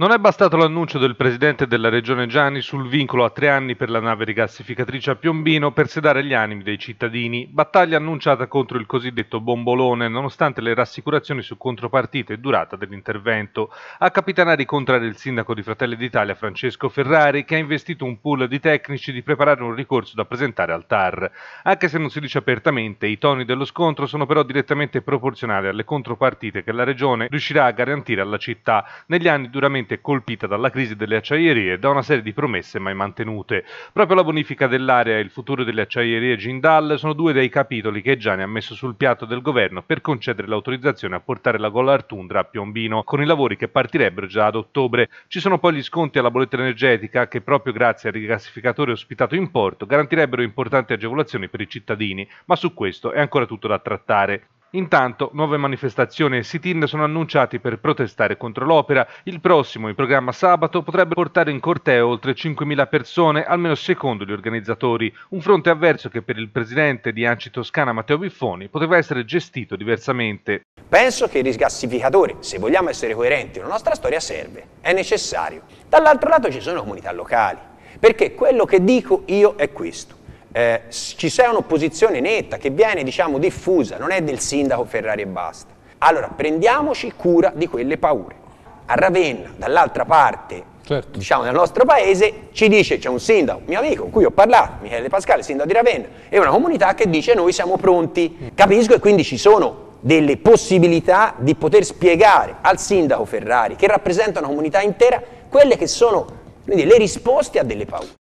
Non è bastato l'annuncio del presidente della regione Gianni sul vincolo a tre anni per la nave rigassificatrice a Piombino per sedare gli animi dei cittadini, battaglia annunciata contro il cosiddetto bombolone nonostante le rassicurazioni su contropartite e durata dell'intervento. A capitanare i contrari il sindaco di Fratelli d'Italia Francesco Ferrari che ha investito un pool di tecnici di preparare un ricorso da presentare al TAR. Anche se non si dice apertamente, i toni dello scontro sono però direttamente proporzionali alle contropartite che la regione riuscirà a garantire alla città negli anni duramente duramente colpita dalla crisi delle acciaierie e da una serie di promesse mai mantenute. Proprio la bonifica dell'area e il futuro delle acciaierie Jindal sono due dei capitoli che Gianni ha messo sul piatto del governo per concedere l'autorizzazione a portare la Golar Tundra a Piombino, con i lavori che partirebbero già ad ottobre. Ci sono poi gli sconti alla bolletta energetica che proprio grazie al rigassificatore ospitato in porto garantirebbero importanti agevolazioni per i cittadini, ma su questo è ancora tutto da trattare. Intanto nuove manifestazioni e sit-in sono annunciati per protestare contro l'opera. Il prossimo, in programma sabato, potrebbe portare in corteo oltre 5.000 persone, almeno secondo gli organizzatori. Un fronte avverso che per il presidente di Anci Toscana Matteo Biffoni poteva essere gestito diversamente. Penso che il risgassificatore, se vogliamo essere coerenti, la nostra storia serve, è necessario. Dall'altro lato ci sono comunità locali, perché quello che dico io è questo eh, ci sia un'opposizione netta che viene diciamo, diffusa, non è del sindaco Ferrari e basta. Allora prendiamoci cura di quelle paure. A Ravenna, dall'altra parte certo. diciamo, nel nostro paese, ci dice, c'è un sindaco, mio amico, con cui ho parlato, Michele Pascale, sindaco di Ravenna, è una comunità che dice noi siamo pronti, capisco e quindi ci sono delle possibilità di poter spiegare al sindaco Ferrari, che rappresenta una comunità intera, quelle che sono quindi, le risposte a delle paure.